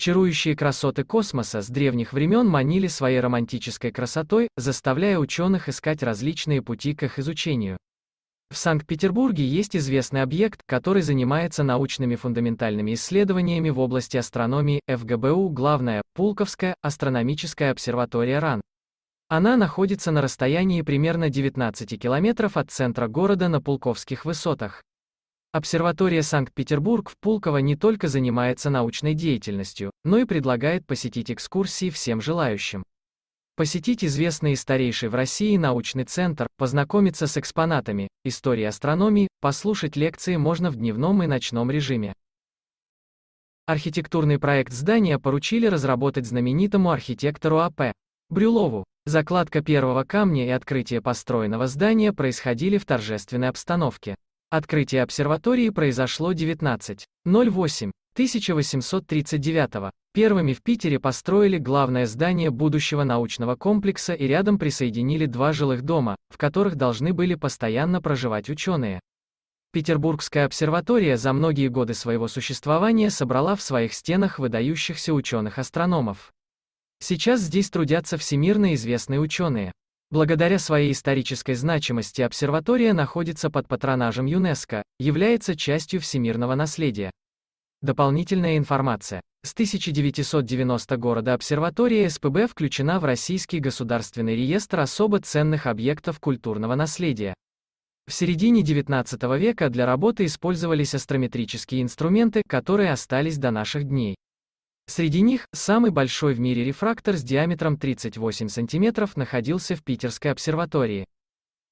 Чарующие красоты космоса с древних времен манили своей романтической красотой, заставляя ученых искать различные пути к их изучению. В Санкт-Петербурге есть известный объект, который занимается научными фундаментальными исследованиями в области астрономии, ФГБУ, главная, Пулковская, астрономическая обсерватория РАН. Она находится на расстоянии примерно 19 километров от центра города на Пулковских высотах. Обсерватория Санкт-Петербург в Пулково не только занимается научной деятельностью, но и предлагает посетить экскурсии всем желающим. Посетить известный и старейший в России научный центр, познакомиться с экспонатами, истории астрономии, послушать лекции можно в дневном и ночном режиме. Архитектурный проект здания поручили разработать знаменитому архитектору А.П. Брюлову. Закладка первого камня и открытие построенного здания происходили в торжественной обстановке. Открытие обсерватории произошло 19.08.1839. первыми в Питере построили главное здание будущего научного комплекса и рядом присоединили два жилых дома, в которых должны были постоянно проживать ученые. Петербургская обсерватория за многие годы своего существования собрала в своих стенах выдающихся ученых-астрономов. Сейчас здесь трудятся всемирно известные ученые. Благодаря своей исторической значимости обсерватория находится под патронажем ЮНЕСКО, является частью всемирного наследия. Дополнительная информация. С 1990 года обсерватория СПБ включена в Российский государственный реестр особо ценных объектов культурного наследия. В середине XIX века для работы использовались астрометрические инструменты, которые остались до наших дней. Среди них, самый большой в мире рефрактор с диаметром 38 см находился в Питерской обсерватории.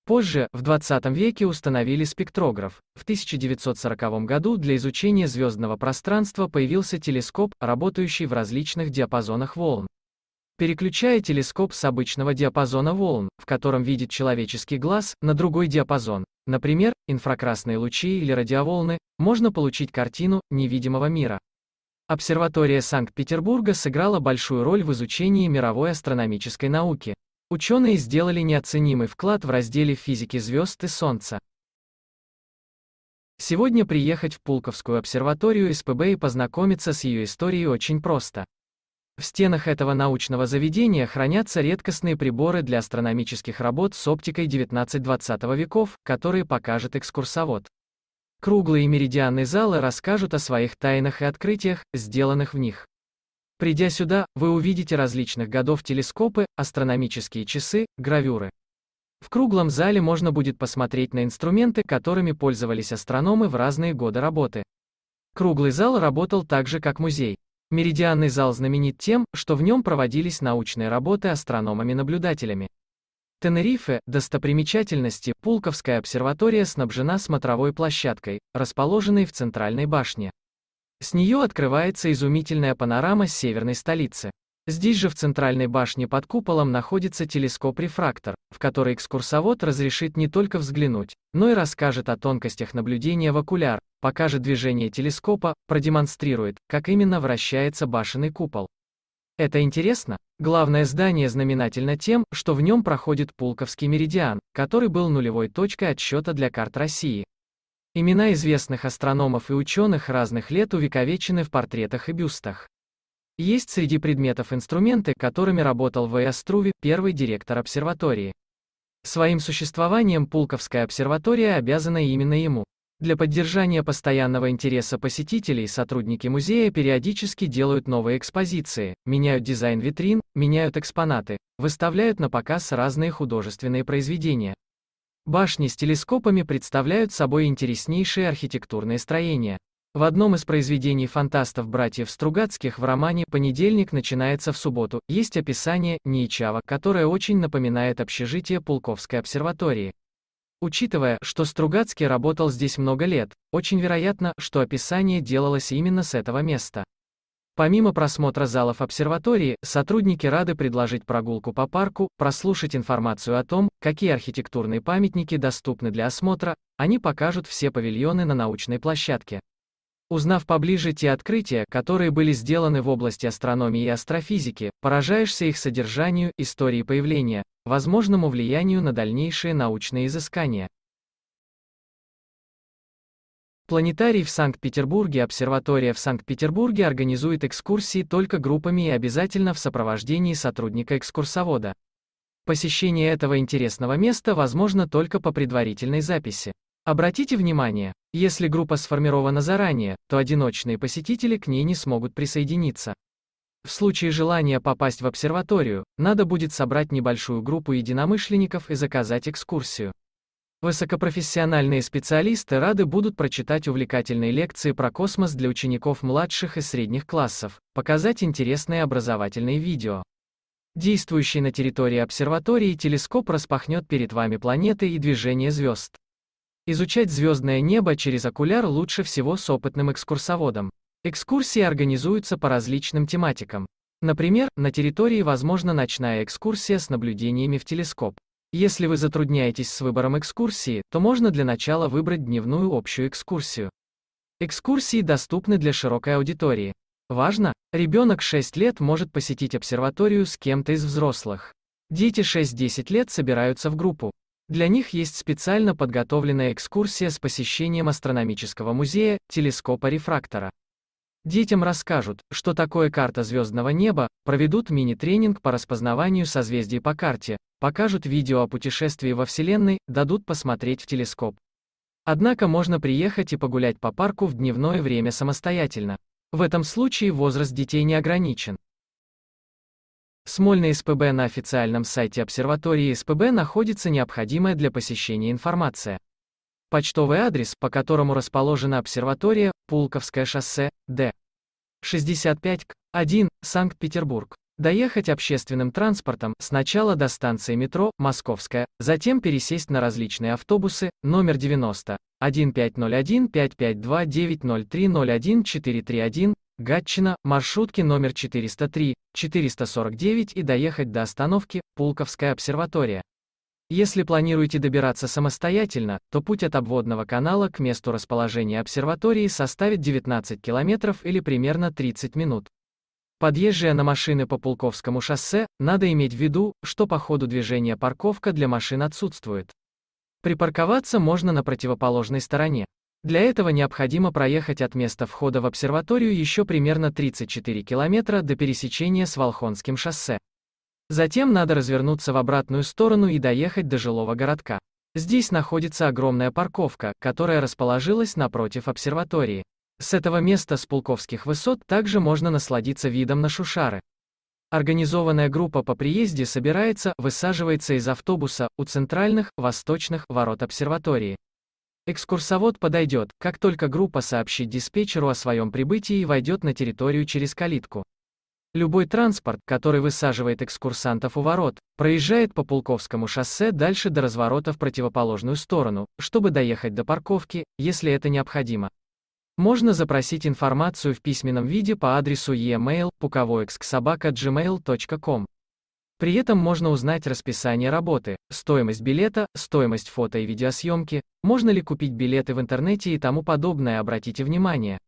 Позже, в 20 веке установили спектрограф. В 1940 году для изучения звездного пространства появился телескоп, работающий в различных диапазонах волн. Переключая телескоп с обычного диапазона волн, в котором видит человеческий глаз, на другой диапазон, например, инфракрасные лучи или радиоволны, можно получить картину невидимого мира. Обсерватория Санкт-Петербурга сыграла большую роль в изучении мировой астрономической науки. Ученые сделали неоценимый вклад в разделе физики звезд и Солнца. Сегодня приехать в Пулковскую обсерваторию СПБ и познакомиться с ее историей очень просто. В стенах этого научного заведения хранятся редкостные приборы для астрономических работ с оптикой 19-20 веков, которые покажет экскурсовод. Круглые меридианы зала расскажут о своих тайнах и открытиях, сделанных в них. Придя сюда, вы увидите различных годов телескопы, астрономические часы, гравюры. В круглом зале можно будет посмотреть на инструменты, которыми пользовались астрономы в разные годы работы. Круглый зал работал так же, как музей. Меридианный зал знаменит тем, что в нем проводились научные работы астрономами-наблюдателями. Тенерифе, достопримечательности, Пулковская обсерватория снабжена смотровой площадкой, расположенной в центральной башне. С нее открывается изумительная панорама северной столицы. Здесь же в центральной башне под куполом находится телескоп-рефрактор, в который экскурсовод разрешит не только взглянуть, но и расскажет о тонкостях наблюдения в окуляр, покажет движение телескопа, продемонстрирует, как именно вращается башенный купол. Это интересно. Главное здание знаменательно тем, что в нем проходит Пулковский меридиан, который был нулевой точкой отсчета для карт России. Имена известных астрономов и ученых разных лет увековечены в портретах и бюстах. Есть среди предметов инструменты, которыми работал В. Струве, первый директор обсерватории. Своим существованием Пулковская обсерватория обязана именно ему. Для поддержания постоянного интереса посетителей сотрудники музея периодически делают новые экспозиции, меняют дизайн витрин, меняют экспонаты, выставляют на показ разные художественные произведения. Башни с телескопами представляют собой интереснейшие архитектурные строения. В одном из произведений фантастов-братьев Стругацких в романе «Понедельник начинается в субботу» есть описание Ничава, которое очень напоминает общежитие Пулковской обсерватории. Учитывая, что Стругацкий работал здесь много лет, очень вероятно, что описание делалось именно с этого места. Помимо просмотра залов обсерватории, сотрудники рады предложить прогулку по парку, прослушать информацию о том, какие архитектурные памятники доступны для осмотра, они покажут все павильоны на научной площадке. Узнав поближе те открытия, которые были сделаны в области астрономии и астрофизики, поражаешься их содержанию, истории появления, возможному влиянию на дальнейшие научные изыскания. Планетарий в Санкт-Петербурге Обсерватория в Санкт-Петербурге организует экскурсии только группами и обязательно в сопровождении сотрудника-экскурсовода. Посещение этого интересного места возможно только по предварительной записи. Обратите внимание, если группа сформирована заранее, то одиночные посетители к ней не смогут присоединиться. В случае желания попасть в обсерваторию, надо будет собрать небольшую группу единомышленников и заказать экскурсию. Высокопрофессиональные специалисты рады будут прочитать увлекательные лекции про космос для учеников младших и средних классов, показать интересные образовательные видео. Действующий на территории обсерватории телескоп распахнет перед вами планеты и движение звезд. Изучать звездное небо через окуляр лучше всего с опытным экскурсоводом. Экскурсии организуются по различным тематикам. Например, на территории возможна ночная экскурсия с наблюдениями в телескоп. Если вы затрудняетесь с выбором экскурсии, то можно для начала выбрать дневную общую экскурсию. Экскурсии доступны для широкой аудитории. Важно, ребенок 6 лет может посетить обсерваторию с кем-то из взрослых. Дети 6-10 лет собираются в группу. Для них есть специально подготовленная экскурсия с посещением астрономического музея, телескопа-рефрактора. Детям расскажут, что такое карта звездного неба, проведут мини-тренинг по распознаванию созвездий по карте, покажут видео о путешествии во Вселенной, дадут посмотреть в телескоп. Однако можно приехать и погулять по парку в дневное время самостоятельно. В этом случае возраст детей не ограничен. Смольный СПБ на официальном сайте обсерватории СПБ находится необходимая для посещения информация. Почтовый адрес, по которому расположена обсерватория, Пулковское шоссе, Д. 65 к 1, Санкт-Петербург. Доехать общественным транспортом, сначала до станции метро «Московская», затем пересесть на различные автобусы, номер 90, 1501-552-903-01431, Гатчина, маршрутки номер 403, 449 и доехать до остановки Пулковская обсерватория. Если планируете добираться самостоятельно, то путь от обводного канала к месту расположения обсерватории составит 19 километров или примерно 30 минут. Подъезжая на машины по Пулковскому шоссе, надо иметь в виду, что по ходу движения парковка для машин отсутствует. Припарковаться можно на противоположной стороне. Для этого необходимо проехать от места входа в обсерваторию еще примерно 34 километра до пересечения с Волхонским шоссе. Затем надо развернуться в обратную сторону и доехать до жилого городка. Здесь находится огромная парковка, которая расположилась напротив обсерватории. С этого места с Пулковских высот также можно насладиться видом на Шушары. Организованная группа по приезде собирается, высаживается из автобуса у центральных, восточных ворот обсерватории. Экскурсовод подойдет, как только группа сообщит диспетчеру о своем прибытии и войдет на территорию через калитку. Любой транспорт, который высаживает экскурсантов у ворот, проезжает по Пулковскому шоссе дальше до разворота в противоположную сторону, чтобы доехать до парковки, если это необходимо. Можно запросить информацию в письменном виде по адресу e-mail pukovoexsobaka.gmail.com. При этом можно узнать расписание работы, стоимость билета, стоимость фото и видеосъемки, можно ли купить билеты в интернете и тому подобное, обратите внимание.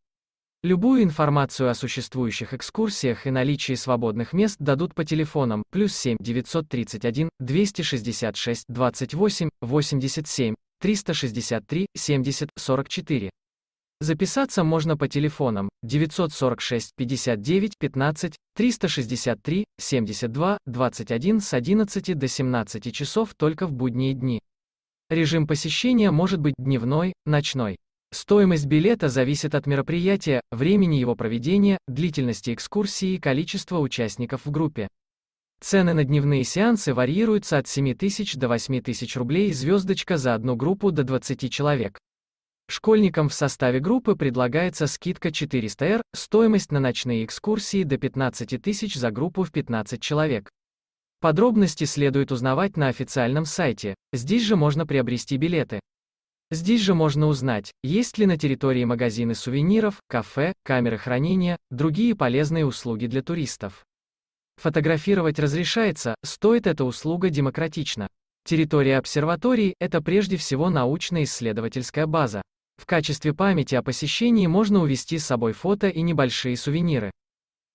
Любую информацию о существующих экскурсиях и наличии свободных мест дадут по телефонам плюс 7 931 266 28 87 363 70 44. Записаться можно по телефонам 946 59 15 363 72 21 с 11 до 17 часов только в будние дни. Режим посещения может быть дневной, ночной. Стоимость билета зависит от мероприятия, времени его проведения, длительности экскурсии и количества участников в группе. Цены на дневные сеансы варьируются от 7 тысяч до 8 тысяч рублей звездочка за одну группу до 20 человек. Школьникам в составе группы предлагается скидка 400 Р, стоимость на ночные экскурсии до 15 тысяч за группу в 15 человек. Подробности следует узнавать на официальном сайте, здесь же можно приобрести билеты. Здесь же можно узнать, есть ли на территории магазины сувениров, кафе, камеры хранения, другие полезные услуги для туристов. Фотографировать разрешается, стоит эта услуга демократично. Территория обсерватории – это прежде всего научно-исследовательская база. В качестве памяти о посещении можно увести с собой фото и небольшие сувениры.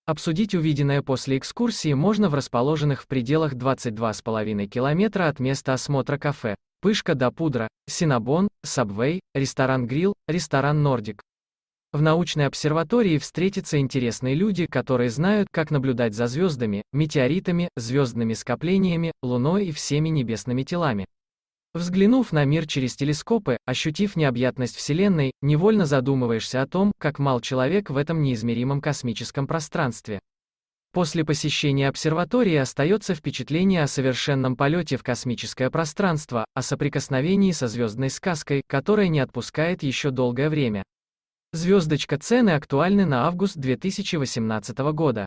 Обсудить увиденное после экскурсии можно в расположенных в пределах 22,5 километра от места осмотра кафе, Пышка да пудра, Синабон, Сабвей, ресторан Грил, ресторан Нордик. В научной обсерватории встретятся интересные люди, которые знают, как наблюдать за звездами, метеоритами, звездными скоплениями, Луной и всеми небесными телами. Взглянув на мир через телескопы, ощутив необъятность Вселенной, невольно задумываешься о том, как мал человек в этом неизмеримом космическом пространстве. После посещения обсерватории остается впечатление о совершенном полете в космическое пространство, о соприкосновении со звездной сказкой, которая не отпускает еще долгое время. Звездочка цены актуальны на август 2018 года.